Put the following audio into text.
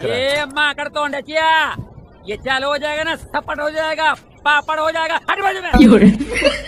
दिख रहा है अम्मा कर तो ये चालू हो जाएगा ना सपट हो जाएगा पापड़ हो जाएगा हट बाजू में